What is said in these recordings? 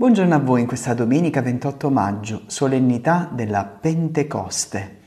Buongiorno a voi in questa domenica 28 maggio, solennità della Pentecoste.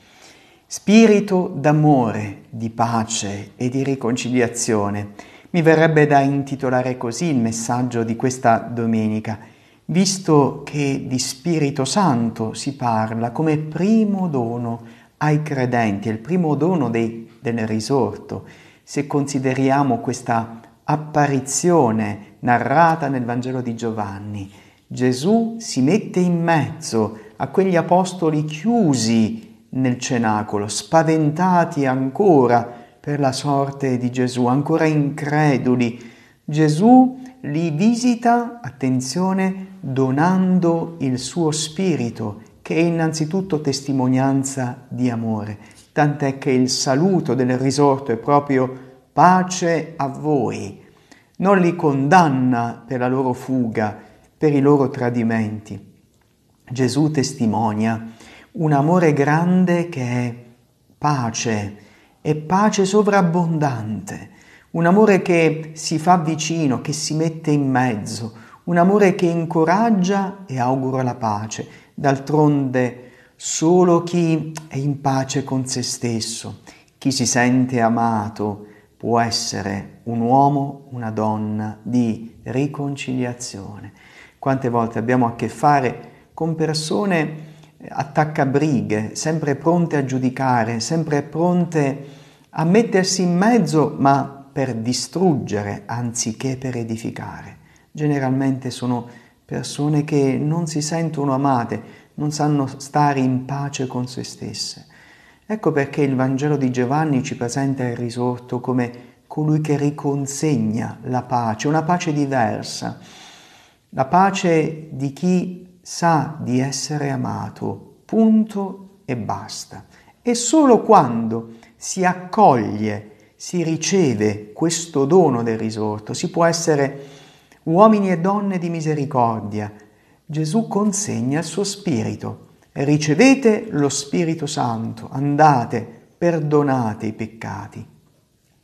Spirito d'amore, di pace e di riconciliazione. Mi verrebbe da intitolare così il messaggio di questa domenica, visto che di Spirito Santo si parla come primo dono ai credenti, il primo dono dei, del risorto. Se consideriamo questa apparizione narrata nel Vangelo di Giovanni, Gesù si mette in mezzo a quegli apostoli chiusi nel cenacolo, spaventati ancora per la sorte di Gesù, ancora increduli. Gesù li visita, attenzione, donando il suo spirito, che è innanzitutto testimonianza di amore. Tant'è che il saluto del risorto è proprio pace a voi. Non li condanna per la loro fuga, per i loro tradimenti. Gesù testimonia un amore grande che è pace e pace sovrabbondante, un amore che si fa vicino, che si mette in mezzo, un amore che incoraggia e augura la pace. D'altronde solo chi è in pace con se stesso, chi si sente amato, può essere un uomo, una donna di riconciliazione. Quante volte abbiamo a che fare con persone eh, attaccabrighe, sempre pronte a giudicare, sempre pronte a mettersi in mezzo, ma per distruggere anziché per edificare. Generalmente sono persone che non si sentono amate, non sanno stare in pace con se stesse. Ecco perché il Vangelo di Giovanni ci presenta il risorto come colui che riconsegna la pace, una pace diversa la pace di chi sa di essere amato, punto e basta. E solo quando si accoglie, si riceve questo dono del risorto, si può essere uomini e donne di misericordia. Gesù consegna il suo spirito. Ricevete lo Spirito Santo, andate, perdonate i peccati.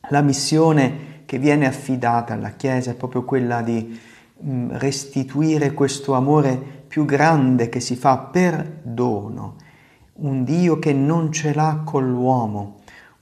La missione che viene affidata alla Chiesa è proprio quella di Mm, restituire questo amore più grande che si fa perdono, un Dio che non ce l'ha con l'uomo,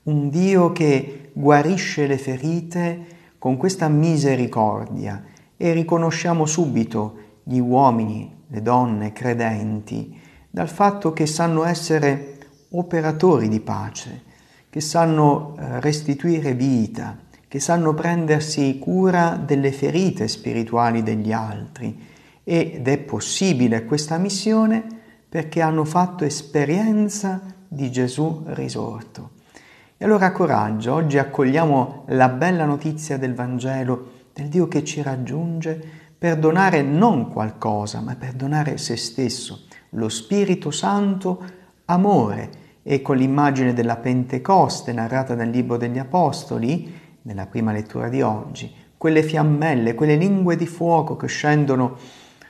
un Dio che guarisce le ferite con questa misericordia e riconosciamo subito gli uomini, le donne credenti, dal fatto che sanno essere operatori di pace, che sanno eh, restituire vita, che sanno prendersi cura delle ferite spirituali degli altri ed è possibile questa missione perché hanno fatto esperienza di Gesù risorto. E allora coraggio, oggi accogliamo la bella notizia del Vangelo, del Dio che ci raggiunge per donare non qualcosa, ma per donare se stesso, lo Spirito Santo, amore. E con l'immagine della Pentecoste narrata nel Libro degli Apostoli, nella prima lettura di oggi, quelle fiammelle, quelle lingue di fuoco che scendono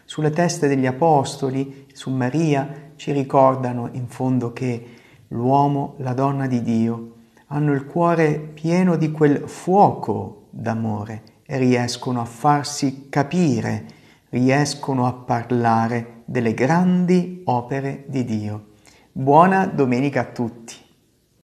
sulle teste degli apostoli, su Maria, ci ricordano in fondo che l'uomo, la donna di Dio, hanno il cuore pieno di quel fuoco d'amore e riescono a farsi capire, riescono a parlare delle grandi opere di Dio. Buona domenica a tutti!